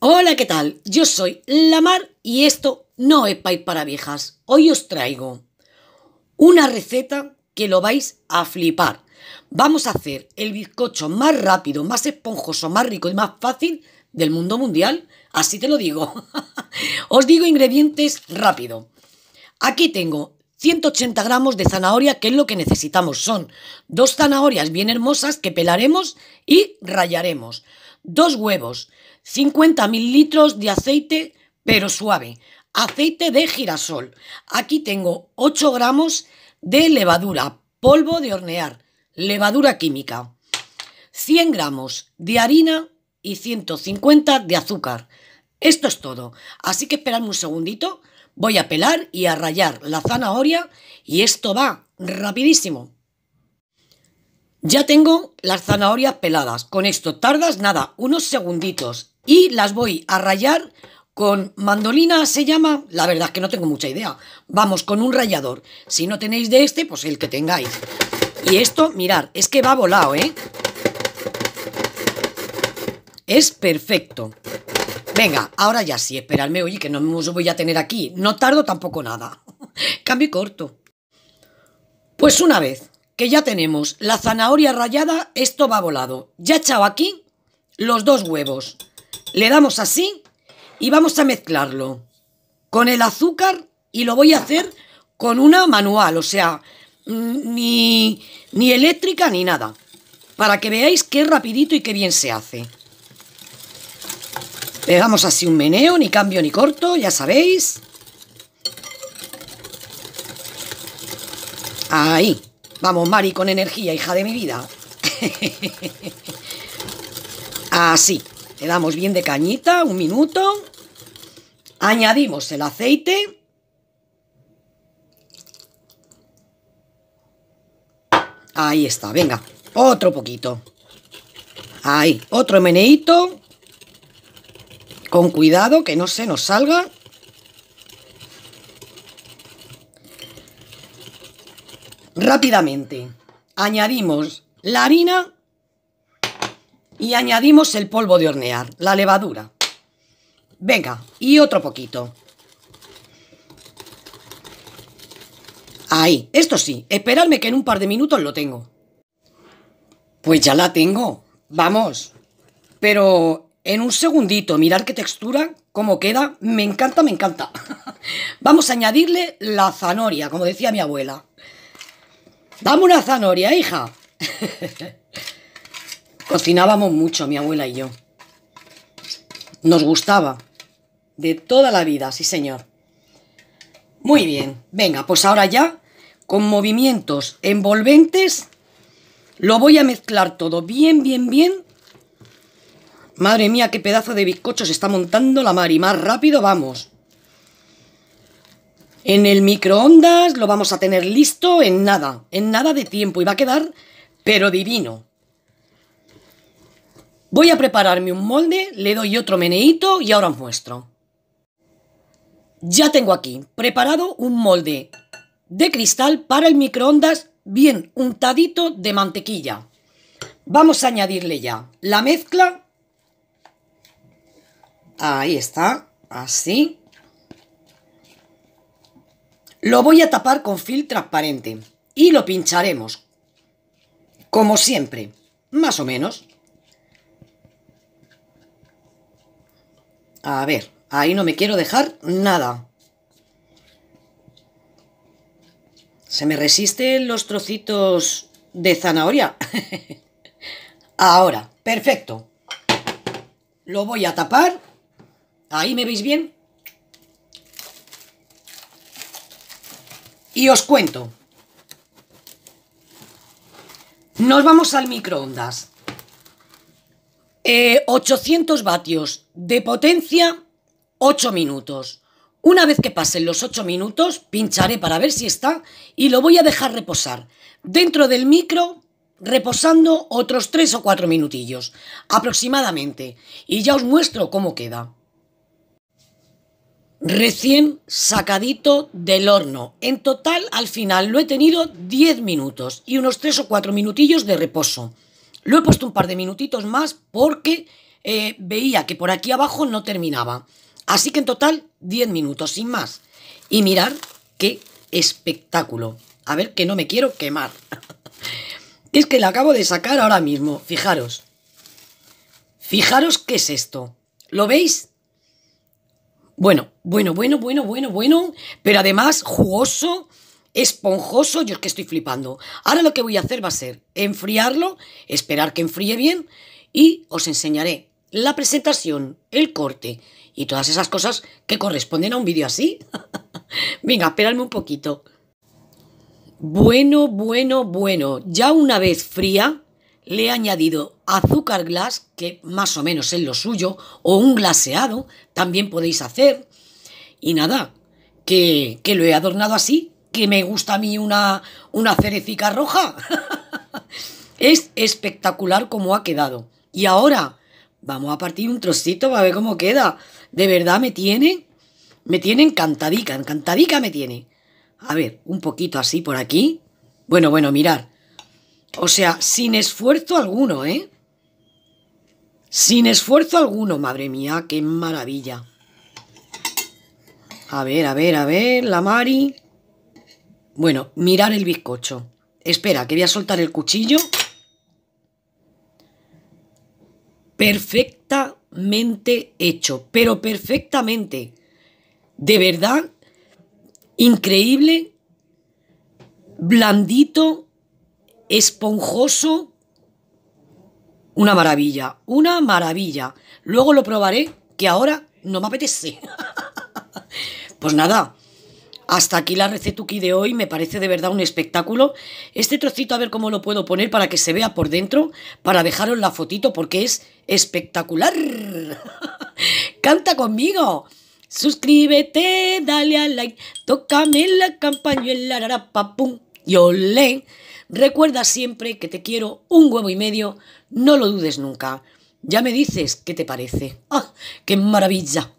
Hola, ¿qué tal? Yo soy Lamar y esto no es pay para viejas. Hoy os traigo una receta que lo vais a flipar. Vamos a hacer el bizcocho más rápido, más esponjoso, más rico y más fácil del mundo mundial. Así te lo digo. os digo ingredientes rápido. Aquí tengo 180 gramos de zanahoria, que es lo que necesitamos. Son dos zanahorias bien hermosas que pelaremos y rayaremos. Dos huevos, 50 litros de aceite, pero suave. Aceite de girasol. Aquí tengo 8 gramos de levadura, polvo de hornear, levadura química. 100 gramos de harina y 150 de azúcar. Esto es todo. Así que esperadme un segundito. Voy a pelar y a rayar la zanahoria y esto va rapidísimo. Ya tengo las zanahorias peladas. Con esto tardas nada, unos segunditos y las voy a rayar con mandolina se llama, la verdad es que no tengo mucha idea. Vamos, con un rallador. Si no tenéis de este, pues el que tengáis. Y esto, mirar, es que va volado, ¿eh? Es perfecto. Venga, ahora ya sí, esperadme, oye, que no me os voy a tener aquí. No tardo tampoco nada. Cambio corto. Pues una vez que ya tenemos la zanahoria rallada, esto va volado. Ya he echado aquí los dos huevos le damos así y vamos a mezclarlo con el azúcar y lo voy a hacer con una manual, o sea, mm, ni, eléctrica ni nada, para que veáis qué rapidito y qué bien se hace. Pegamos así un meneo, ni cambio ni corto, ya sabéis. Ahí. Vamos, Mari, con energía, hija de mi vida. Así. Le damos bien de cañita, un minuto. Añadimos el aceite. Ahí está, venga, otro poquito. Ahí, otro meneíto. Con cuidado que no se nos salga. Rápidamente añadimos la harina y añadimos el polvo de hornear, la levadura. Venga, y otro poquito. Ahí, esto sí, esperadme que en un par de minutos lo tengo. Pues ya la tengo, vamos. Pero en un segundito, mirar qué textura, cómo queda, me encanta, me encanta. vamos a añadirle la zanoria, como decía mi abuela. Dame una zanoria, hija. Cocinábamos mucho, mi abuela y yo. Nos gustaba. De toda la vida, sí señor. Muy bien, venga, pues ahora ya, con movimientos envolventes, lo voy a mezclar todo bien, bien, bien. Madre mía, qué pedazo de bizcocho se está montando la mar y más rápido vamos. En el microondas lo vamos a tener listo en nada, en nada de tiempo y va a quedar, pero divino. Voy a prepararme un molde, le doy otro meneito y ahora os muestro. Ya tengo aquí preparado un molde de cristal para el microondas bien untadito de mantequilla. Vamos a añadirle ya la mezcla. Ahí está, así. Lo voy a tapar con film transparente y lo pincharemos, como siempre, más o menos. A ver, ahí no me quiero dejar nada. Se me resisten los trocitos de zanahoria. Ahora, perfecto. Lo voy a tapar. Ahí me veis bien. Y os cuento. Nos vamos al microondas. 800 eh, vatios de potencia 8 minutos. Una vez que pasen los 8 minutos, pincharé para ver si está y lo voy a dejar reposar dentro del micro, reposando otros 3 o 4 minutillos aproximadamente. Y ya os muestro cómo queda. Recién sacadito del horno. En total, al final, lo he tenido 10 minutos y unos 3 o 4 minutillos de reposo. Lo he puesto un par de minutitos más porque eh, veía que por aquí abajo no terminaba. Así que en total 10 minutos, sin más. Y mirar qué espectáculo. A ver que no me quiero quemar. es que la acabo de sacar ahora mismo, fijaros. Fijaros qué es esto. ¿Lo veis? Bueno, bueno, bueno, bueno, bueno, bueno. Pero además jugoso, esponjoso. Yo es que estoy flipando. Ahora lo que voy a hacer va a ser enfriarlo, esperar que enfríe bien y os enseñaré la presentación, el corte y todas esas cosas que corresponden a un vídeo así. Venga, espérame un poquito. Bueno, bueno, bueno, ya una vez fría le he añadido azúcar glass, que más o menos es lo suyo, o un glaseado, también podéis hacer. Y nada, que, que lo he adornado así, que me gusta a mí una, una cerecica roja. es espectacular como ha quedado. Y ahora Vamos a partir un trocito para ver cómo queda. De verdad me tiene, me tiene encantadica, encantadica me tiene. A ver, un poquito así por aquí. Bueno, bueno, mirar. O sea, sin esfuerzo alguno, ¿eh? Sin esfuerzo alguno, madre mía, qué maravilla. A ver, a ver, a ver, la Mari. Bueno, mirar el bizcocho. Espera, que voy a soltar el cuchillo. perfectamente hecho, pero perfectamente. De verdad, increíble, blandito, esponjoso. Una maravilla, una maravilla. Luego lo probaré, que ahora no me apetece. pues nada, hasta aquí la receta de hoy. Me parece de verdad un espectáculo. Este trocito a ver cómo lo puedo poner para que se vea por dentro, para dejaros la fotito, porque es espectacular. Canta conmigo. Suscríbete, dale a like, tócame la campañuela, y olé. Recuerda siempre que te quiero un huevo y medio, no lo dudes nunca. Ya me dices qué te parece. ¡Ah, qué maravilla!